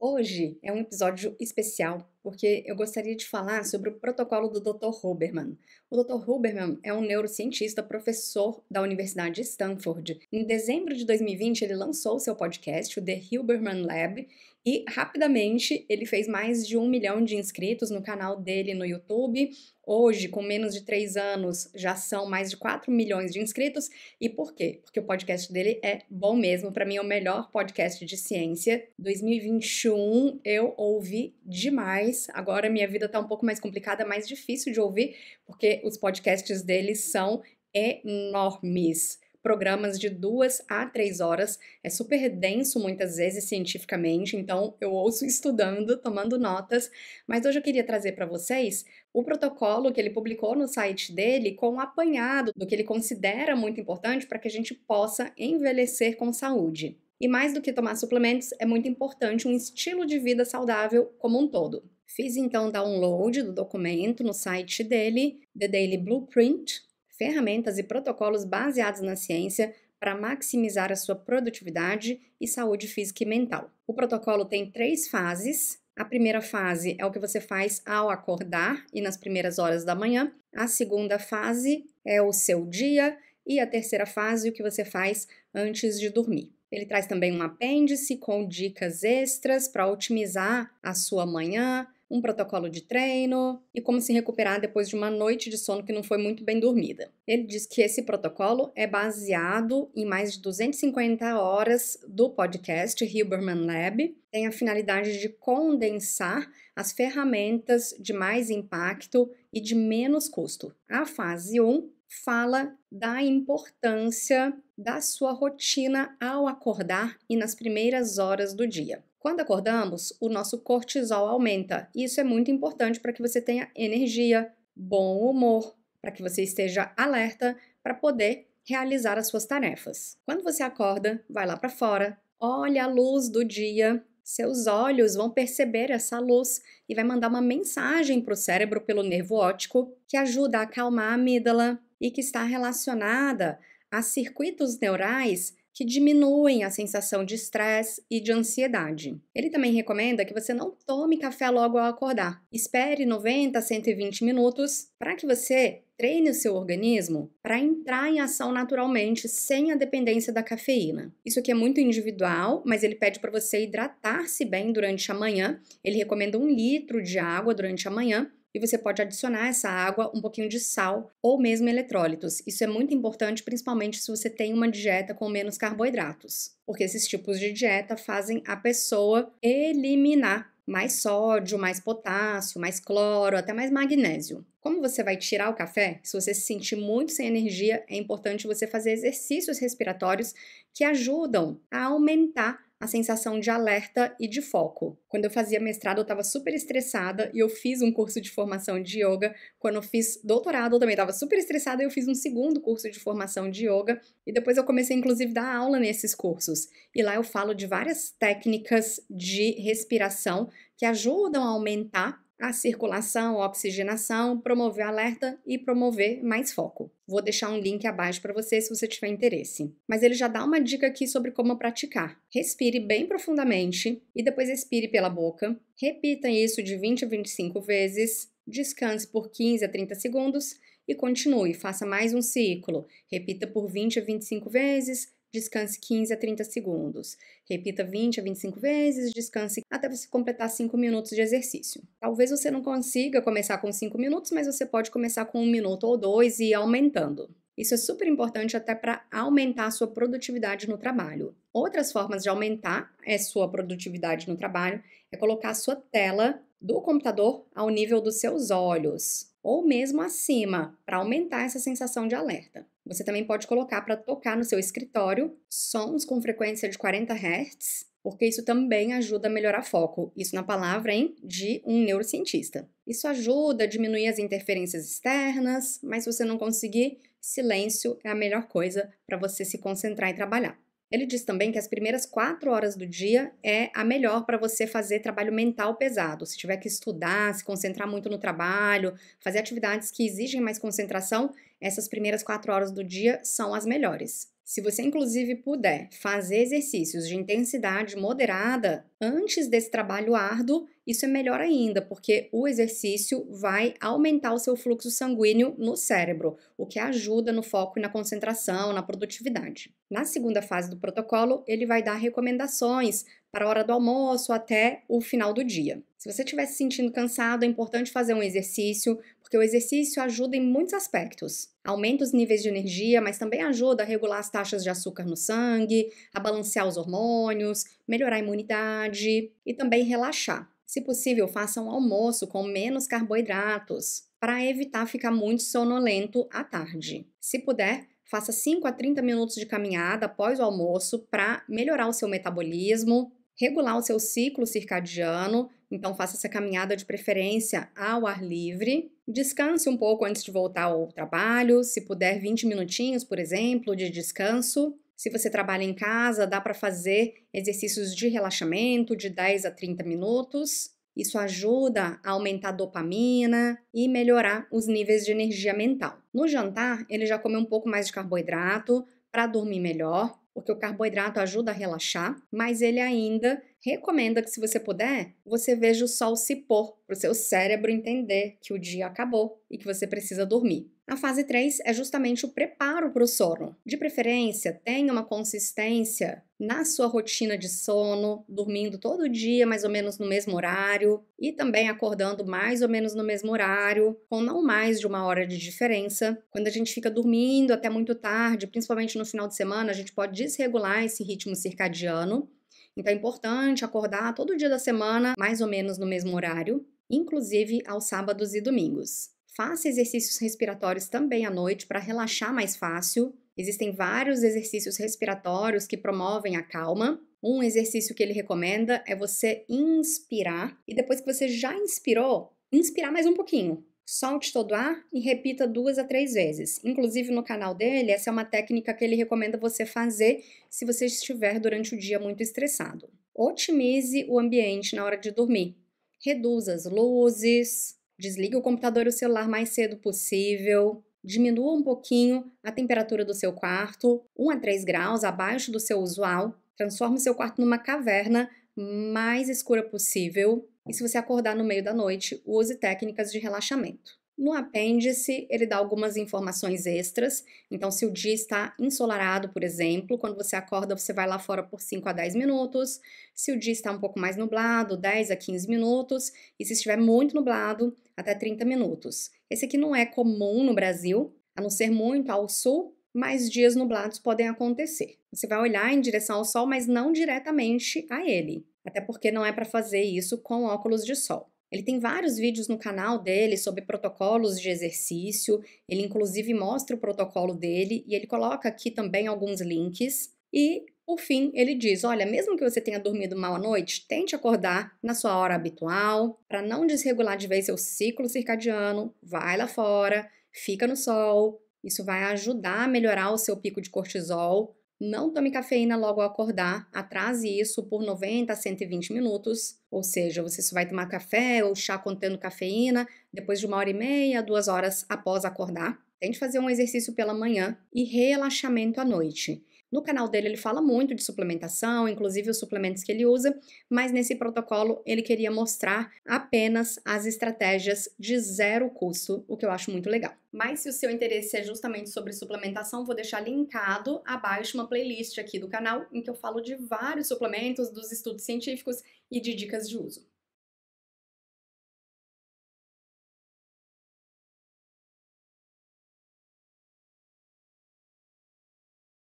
Hoje é um episódio especial porque eu gostaria de falar sobre o protocolo do Dr. Huberman. O Dr. Huberman é um neurocientista professor da Universidade de Stanford. Em dezembro de 2020, ele lançou seu podcast, o The Huberman Lab, e rapidamente ele fez mais de um milhão de inscritos no canal dele no YouTube. Hoje, com menos de três anos, já são mais de 4 milhões de inscritos. E por quê? Porque o podcast dele é bom mesmo. Para mim, é o melhor podcast de ciência. 2021 eu ouvi demais deles. Agora minha vida tá um pouco mais complicada, mais difícil de ouvir, porque os podcasts deles são enormes. Programas de duas a três horas. É super denso muitas vezes cientificamente, então eu ouço estudando, tomando notas. Mas hoje eu queria trazer para vocês o protocolo que ele publicou no site dele com um apanhado do que ele considera muito importante para que a gente possa envelhecer com saúde. E mais do que tomar suplementos, é muito importante um estilo de vida saudável como um todo. Fiz então download do documento no site dele, The Daily Blueprint, ferramentas e protocolos baseados na ciência para maximizar a sua produtividade e saúde física e mental. O protocolo tem três fases. A primeira fase é o que você faz ao acordar e nas primeiras horas da manhã. A segunda fase é o seu dia. E a terceira fase, o que você faz antes de dormir. Ele traz também um apêndice com dicas extras para otimizar a sua manhã, um protocolo de treino e como se recuperar depois de uma noite de sono que não foi muito bem dormida. Ele diz que esse protocolo é baseado em mais de 250 horas do podcast Huberman Lab, tem a finalidade de condensar as ferramentas de mais impacto e de menos custo. A fase 1 fala da importância da sua rotina ao acordar e nas primeiras horas do dia. Quando acordamos, o nosso cortisol aumenta. E isso é muito importante para que você tenha energia, bom humor, para que você esteja alerta para poder realizar as suas tarefas. Quando você acorda, vai lá para fora, olha a luz do dia, seus olhos vão perceber essa luz e vai mandar uma mensagem para o cérebro pelo nervo óptico que ajuda a acalmar a amígdala e que está relacionada a circuitos neurais que diminuem a sensação de estresse e de ansiedade. Ele também recomenda que você não tome café logo ao acordar. Espere 90 a 120 minutos para que você treine o seu organismo para entrar em ação naturalmente, sem a dependência da cafeína. Isso aqui é muito individual, mas ele pede para você hidratar-se bem durante a manhã. Ele recomenda um litro de água durante a manhã e você pode adicionar essa água um pouquinho de sal ou mesmo eletrólitos. Isso é muito importante, principalmente se você tem uma dieta com menos carboidratos, porque esses tipos de dieta fazem a pessoa eliminar mais sódio, mais potássio, mais cloro, até mais magnésio. Como você vai tirar o café, se você se sentir muito sem energia, é importante você fazer exercícios respiratórios que ajudam a aumentar a sensação de alerta e de foco. Quando eu fazia mestrado, eu estava super estressada e eu fiz um curso de formação de yoga. Quando eu fiz doutorado, eu também estava super estressada e eu fiz um segundo curso de formação de yoga. E depois eu comecei, inclusive, a dar aula nesses cursos. E lá eu falo de várias técnicas de respiração que ajudam a aumentar a circulação, a oxigenação, promover alerta e promover mais foco. Vou deixar um link abaixo para você se você tiver interesse. Mas ele já dá uma dica aqui sobre como praticar. Respire bem profundamente e depois expire pela boca. Repita isso de 20 a 25 vezes. Descanse por 15 a 30 segundos e continue. Faça mais um ciclo. Repita por 20 a 25 vezes descanse 15 a 30 segundos. Repita 20 a 25 vezes, descanse até você completar 5 minutos de exercício. Talvez você não consiga começar com 5 minutos, mas você pode começar com 1 um minuto ou 2 e ir aumentando. Isso é super importante até para aumentar a sua produtividade no trabalho. Outras formas de aumentar a é sua produtividade no trabalho é colocar a sua tela do computador ao nível dos seus olhos ou mesmo acima, para aumentar essa sensação de alerta. Você também pode colocar para tocar no seu escritório sons com frequência de 40 Hz, porque isso também ajuda a melhorar foco. Isso na palavra, hein, de um neurocientista. Isso ajuda a diminuir as interferências externas, mas se você não conseguir, silêncio é a melhor coisa para você se concentrar e trabalhar. Ele diz também que as primeiras quatro horas do dia é a melhor para você fazer trabalho mental pesado. Se tiver que estudar, se concentrar muito no trabalho, fazer atividades que exigem mais concentração, essas primeiras quatro horas do dia são as melhores. Se você, inclusive, puder fazer exercícios de intensidade moderada antes desse trabalho árduo, isso é melhor ainda, porque o exercício vai aumentar o seu fluxo sanguíneo no cérebro, o que ajuda no foco e na concentração, na produtividade. Na segunda fase do protocolo, ele vai dar recomendações para a hora do almoço até o final do dia. Se você estiver se sentindo cansado, é importante fazer um exercício, porque o exercício ajuda em muitos aspectos. Aumenta os níveis de energia, mas também ajuda a regular as taxas de açúcar no sangue, a balancear os hormônios, melhorar a imunidade e também relaxar. Se possível, faça um almoço com menos carboidratos, para evitar ficar muito sonolento à tarde. Se puder, faça 5 a 30 minutos de caminhada após o almoço para melhorar o seu metabolismo, regular o seu ciclo circadiano. Então, faça essa caminhada de preferência ao ar livre Descanse um pouco antes de voltar ao trabalho, se puder 20 minutinhos, por exemplo, de descanso. Se você trabalha em casa, dá para fazer exercícios de relaxamento de 10 a 30 minutos. Isso ajuda a aumentar a dopamina e melhorar os níveis de energia mental. No jantar, ele já comeu um pouco mais de carboidrato para dormir melhor porque o carboidrato ajuda a relaxar, mas ele ainda recomenda que, se você puder, você veja o sol se pôr, para o seu cérebro entender que o dia acabou e que você precisa dormir. A fase 3 é justamente o preparo para o sono. De preferência, tenha uma consistência na sua rotina de sono, dormindo todo dia mais ou menos no mesmo horário e também acordando mais ou menos no mesmo horário, com não mais de uma hora de diferença. Quando a gente fica dormindo até muito tarde, principalmente no final de semana, a gente pode desregular esse ritmo circadiano. Então é importante acordar todo dia da semana mais ou menos no mesmo horário, inclusive aos sábados e domingos. Faça exercícios respiratórios também à noite para relaxar mais fácil. Existem vários exercícios respiratórios que promovem a calma. Um exercício que ele recomenda é você inspirar e depois que você já inspirou, inspirar mais um pouquinho. Solte todo o ar e repita duas a três vezes. Inclusive no canal dele, essa é uma técnica que ele recomenda você fazer se você estiver durante o dia muito estressado. Otimize o ambiente na hora de dormir. Reduza as luzes, Desligue o computador e o celular mais cedo possível. Diminua um pouquinho a temperatura do seu quarto, 1 a 3 graus abaixo do seu usual. Transforme o seu quarto numa caverna mais escura possível. E se você acordar no meio da noite, use técnicas de relaxamento. No apêndice, ele dá algumas informações extras. Então, se o dia está ensolarado, por exemplo, quando você acorda, você vai lá fora por 5 a 10 minutos. Se o dia está um pouco mais nublado, 10 a 15 minutos. E se estiver muito nublado, até 30 minutos. Esse aqui não é comum no Brasil, a não ser muito ao sul, mas dias nublados podem acontecer. Você vai olhar em direção ao sol, mas não diretamente a ele, até porque não é para fazer isso com óculos de sol. Ele tem vários vídeos no canal dele sobre protocolos de exercício, ele inclusive mostra o protocolo dele e ele coloca aqui também alguns links. E, por fim, ele diz: olha, mesmo que você tenha dormido mal à noite, tente acordar na sua hora habitual, para não desregular de vez seu ciclo circadiano, vai lá fora, fica no sol. Isso vai ajudar a melhorar o seu pico de cortisol não tome cafeína logo ao acordar, atrase isso por 90 a 120 minutos, ou seja, você só vai tomar café ou chá contendo cafeína depois de uma hora e meia, duas horas após acordar. Tente fazer um exercício pela manhã e relaxamento à noite. No canal dele ele fala muito de suplementação, inclusive os suplementos que ele usa, mas nesse protocolo ele queria mostrar apenas as estratégias de zero custo, o que eu acho muito legal. Mas se o seu interesse é justamente sobre suplementação, vou deixar linkado abaixo uma playlist aqui do canal em que eu falo de vários suplementos, dos estudos científicos e de dicas de uso.